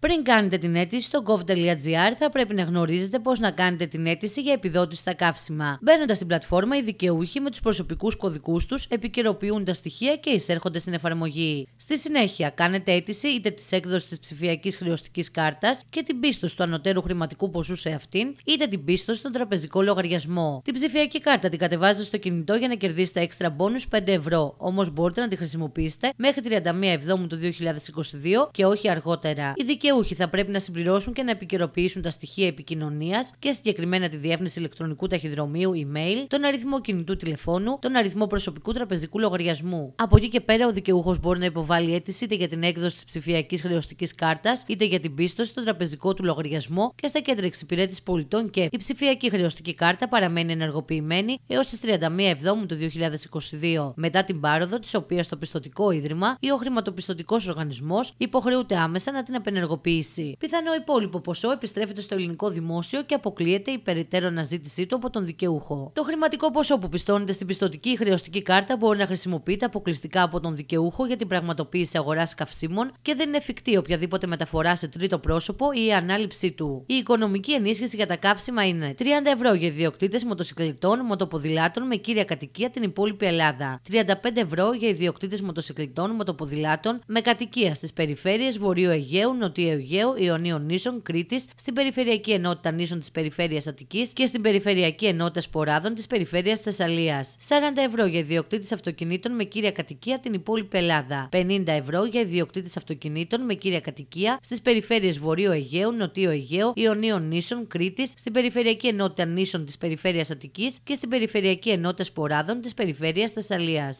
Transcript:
Πριν κάνετε την αίτηση στο gov.gr θα πρέπει να γνωρίζετε πώς να κάνετε την αίτηση για επιδότηση στα καύσιμα. Μπαίνοντας στην πλατφόρμα, οι δικαιούχοι με τους προσωπικούς κωδικούς τους επικαιροποιούν τα στοιχεία και εισέρχονται στην εφαρμογή. Στη συνέχεια, κάνετε αίτηση είτε της έκδοσης της ψηφιακής χρεωστική κάρτας και την πίστοση του ανωτέρου χρηματικού ποσού σε αυτήν, είτε την πίστοση στον τραπεζικό λογαριασμό. Την ψηφιακή κάρτα την κατεβάζετε στο κινητό για να κερδίσετε έξτρα μπόνους 5 ευρώ. Όμως μπορείτε να τη χρησιμοποιήσετε μέχρι 31 Εβδόμου του 2022 και όχι αργότερα δικαιούχοι θα πρέπει να συμπληρώσουν και να επικαιροποιήσουν τα στοιχεία επικοινωνίας και συγκεκριμένα τη διεύθυνση ηλεκτρονικού ταχυδρομείου email, τον αριθμό κινητού τηλεφώνου, τον αριθμό προσωπικού τραπεζικού λογαριασμού. Από εκεί και πέρα, ο δικαιούχος μπορεί να υποβάλει αίτηση είτε για την έκδοση της ψηφιακής χρεωστικής κάρτας, είτε για την πίστοση στον τραπεζικό του λογαριασμό και στα κέντρα εξυπηρέτησης πολιτών και η ψηφιακή χρεωστική κάρτα παραμένει ενεργοποιημένη έως τις 31 Εβδόμου του 2022, μετά την πάροδο της οποίας το πιστοτικό ίδρυμα ή ο χρηματοπιστωτικός οργανισμός υποχρεούται άμεσα να την απενεργοποιήσει Πιθανό υπόλοιπο ποσό επιστρέφεται στο ελληνικό δημόσιο και αποκλείεται η περαιτέρω αναζήτησή του από τον δικαιούχο. Το χρηματικό ποσό που πιστώνεται στην πιστοτική ή χρεωστική κάρτα μπορεί να χρησιμοποιείται αποκλειστικά από τον δικαιούχο για την πραγματοποίηση αγοράς καυσίμων και δεν είναι εφικτή οποιαδήποτε μεταφορά σε τρίτο πρόσωπο ή η ανάληψή του. Η οικονομική ενίσχυση για τα καύσιμα είναι 30 ευρώ για ιδιοκτήτες μοτοσυκλετών, μοτοποδηλάτων με κύρια κατοικία την υπόλοιπη Ελλάδα. 35 ευρώ για ιδιοκτήτες μοτοσυκλετών, μοτοποδηλάτων με κατοικία στις περιφέρειες Βορείου Αιγαίου, Νοτιού Αιγαίου, Ιωνίων Νήσων, Κρήτης, στην Περιφερειακή Ενότητα Νήσων της Περιφέρειας Αττικής και στην Περιφερειακή Ενότητα Σποράδων της Περιφέρειας Θεσσαλίας. 40 ευρώ για ιδιοκτήτης αυτοκινήτων με κύρια κατοικία την υπόλοιπη Ελλάδα. 50 ευρώ για ιδιοκτήτης αυτοκινήτων με κύρια κατοικία στις περιφέρειες Βορείου Αιγαίου, Νοτίου Αιγαίου, Ιωνίων Νήσων, Κρήτης, στην Περιφερειακή Ενότητα Νήσων της Περιφέρειας Αττικής και στην Περιφερειακή Ενότητα Σποράδων της Περιφέρειας Θεσσαλίας.